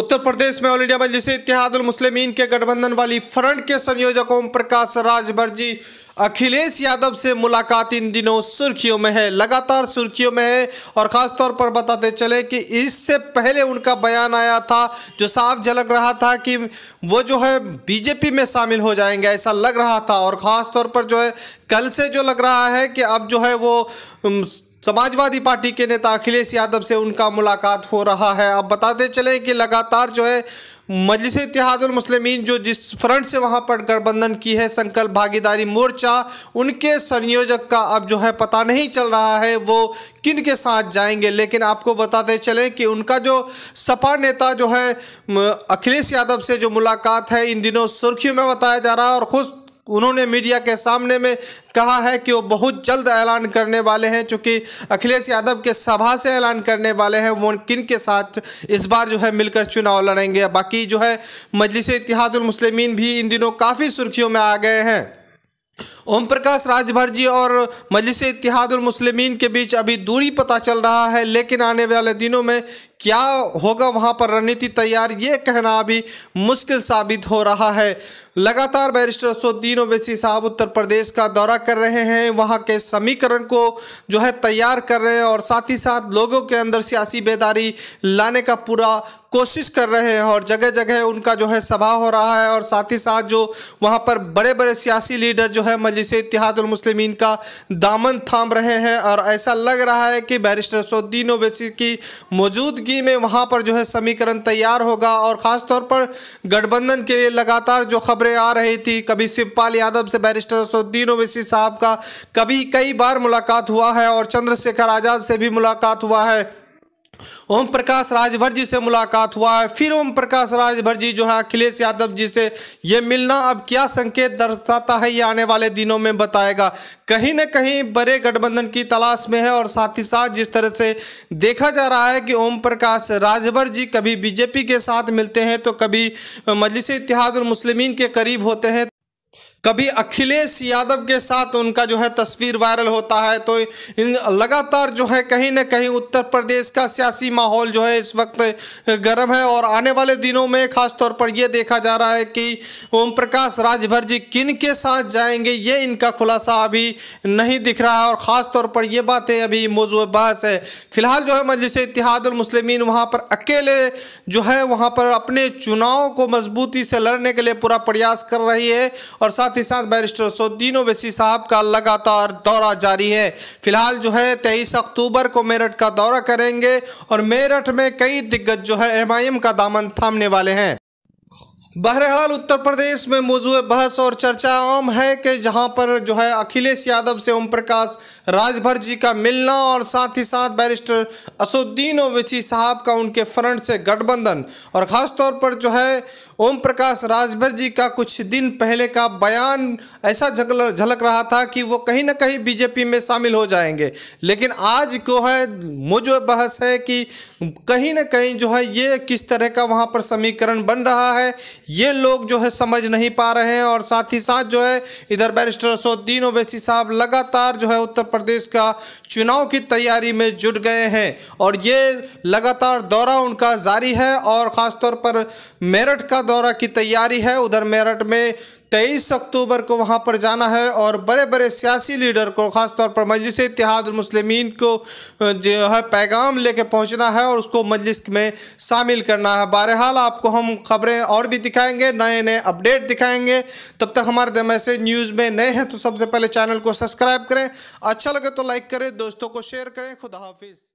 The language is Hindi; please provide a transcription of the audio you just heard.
उत्तर प्रदेश में ऑल इंडिया मजलिस इतिहादुल मुस्लिमीन के गठबंधन वाली फ्रंट के संयोजक ओम प्रकाश राजभरजी अखिलेश यादव से मुलाकात इन दिनों सुर्खियों में है लगातार सुर्खियों में है और ख़ासतौर पर बताते चले कि इससे पहले उनका बयान आया था जो साफ झलक रहा था कि वो जो है बीजेपी में शामिल हो जाएंगे ऐसा लग रहा था और ख़ास तौर पर जो है कल से जो लग रहा है कि अब जो है वो समाजवादी पार्टी के नेता अखिलेश यादव से उनका मुलाकात हो रहा है अब बताते चले कि लगातार जो है मजलिस मुस्लिमीन जो जिस फ्रंट से वहां पर गठबंधन की है संकल्प भागीदारी मोर्चा उनके संयोजक का अब जो है पता नहीं चल रहा है वो किन के साथ जाएंगे लेकिन आपको बताते चले कि उनका जो सपा नेता जो है अखिलेश यादव से जो मुलाकात है इन दिनों सुर्खियों में बताया जा रहा है और खुद उन्होंने मीडिया के सामने में कहा है कि वो बहुत जल्द ऐलान करने वाले हैं चूँकि अखिलेश यादव के सभा से ऐलान करने वाले हैं वो किन के साथ इस बार जो है मिलकर चुनाव लड़ेंगे बाकी जो है मजलिस इतिहादुलमसलिमिन भी इन दिनों काफ़ी सुर्खियों में आ गए हैं ओम प्रकाश राजभर जी और मजलिस मुस्लिमीन के बीच अभी दूरी पता चल रहा है लेकिन आने वाले दिनों में क्या होगा वहाँ पर रणनीति तैयार ये कहना अभी मुश्किल साबित हो रहा है लगातार बैरिस्टर सोद्दीन ओवैसी साहब उत्तर प्रदेश का दौरा कर रहे हैं वहाँ के समीकरण को जो है तैयार कर रहे हैं और साथ ही साथ लोगों के अंदर सियासी बेदारी लाने का पूरा कोशिश कर रहे हैं और जगह जगह उनका जो है सभा हो रहा है और साथ ही साथ जो वहाँ पर बड़े बड़े सियासी लीडर जो है मजलिस मुस्लिमीन का दामन थाम रहे हैं और ऐसा लग रहा है कि बैरिस्टर सौद्दीन ओवैसी की मौजूदगी में वहाँ पर जो है समीकरण तैयार होगा और खास तौर पर गठबंधन के लिए लगातार जो खबरें आ रही थी कभी शिवपाल यादव से बैरिस्टर असुद्दीन ओवैसी साहब का कभी कई बार मुलाकात हुआ है और चंद्रशेखर आज़ाद से भी मुलाकात हुआ है ओम प्रकाश राजभर जी से मुलाकात हुआ है फिर ओम प्रकाश राजभर जी जो है अखिलेश यादव जी से ये मिलना अब क्या संकेत दर्शाता है ये आने वाले दिनों में बताएगा कहीं ना कहीं बड़े गठबंधन की तलाश में है और साथ ही साथ जिस तरह से देखा जा रहा है कि ओम प्रकाश राजभर जी कभी बीजेपी के साथ मिलते हैं तो कभी मजलिस इतिहाद मुस्लिमीन के करीब होते हैं कभी अखिलेश यादव के साथ उनका जो है तस्वीर वायरल होता है तो इन लगातार जो है कहीं ना कहीं उत्तर प्रदेश का सियासी माहौल जो है इस वक्त गर्म है और आने वाले दिनों में खासतौर पर यह देखा जा रहा है कि ओम प्रकाश राजभर जी किन के साथ जाएंगे ये इनका खुलासा अभी नहीं दिख रहा है और ख़ासतौर पर यह बातें अभी मौजूद बहस है फिलहाल जो है मजलिस इतिहादलमसलमिन वहाँ पर अकेले जो है वहाँ पर अपने चुनाव को मजबूती से लड़ने के लिए पूरा प्रयास कर रही है और साथ साथ ही साथ बैरिस्टर सोद्दीन ओवैसी साहब का लगातार दौरा जारी है फिलहाल जो है तेईस अक्टूबर को मेरठ का दौरा करेंगे और मेरठ में कई दिग्गज जो है एम का दामन थामने वाले हैं बहरहाल उत्तर प्रदेश में मौजूद बहस और चर्चा आम है कि जहां पर जो है अखिलेश यादव से ओम प्रकाश राजभर जी का मिलना और साथ ही साथ बैरिस्टर असुद्दीन ओवैसी साहब का उनके फ्रंट से गठबंधन और ख़ास तौर पर जो है ओम प्रकाश राजभर जी का कुछ दिन पहले का बयान ऐसा झलक रहा था कि वो कहीं ना कहीं बीजेपी में शामिल हो जाएंगे लेकिन आज को है मौजूद बहस है कि कहीं ना कहीं जो है ये किस तरह का वहाँ पर समीकरण बन रहा है ये लोग जो है समझ नहीं पा रहे हैं और साथ ही साथ जो है इधर बैरिस्टर असोद्दीन ओवैसी साहब लगातार जो है उत्तर प्रदेश का चुनाव की तैयारी में जुट गए हैं और ये लगातार दौरा उनका जारी है और ख़ासतौर पर मेरठ का दौरा की तैयारी है उधर मेरठ में तेईस अक्टूबर को वहाँ पर जाना है और बड़े बड़े सियासी लीडर को ख़ासतौर पर मजलिस इतिहादमसलमिन को जो है पैगाम लेके पहुँचना है और उसको मजलिस में शामिल करना है बहरहाल आपको हम खबरें और भी दिखाएँ दिखाएंगे नए नए अपडेट दिखाएंगे तब तक हमारे द मैसेज न्यूज़ में नए हैं तो सबसे पहले चैनल को सब्सक्राइब करें अच्छा लगे तो लाइक करें दोस्तों को शेयर करें खुदा हाफिज़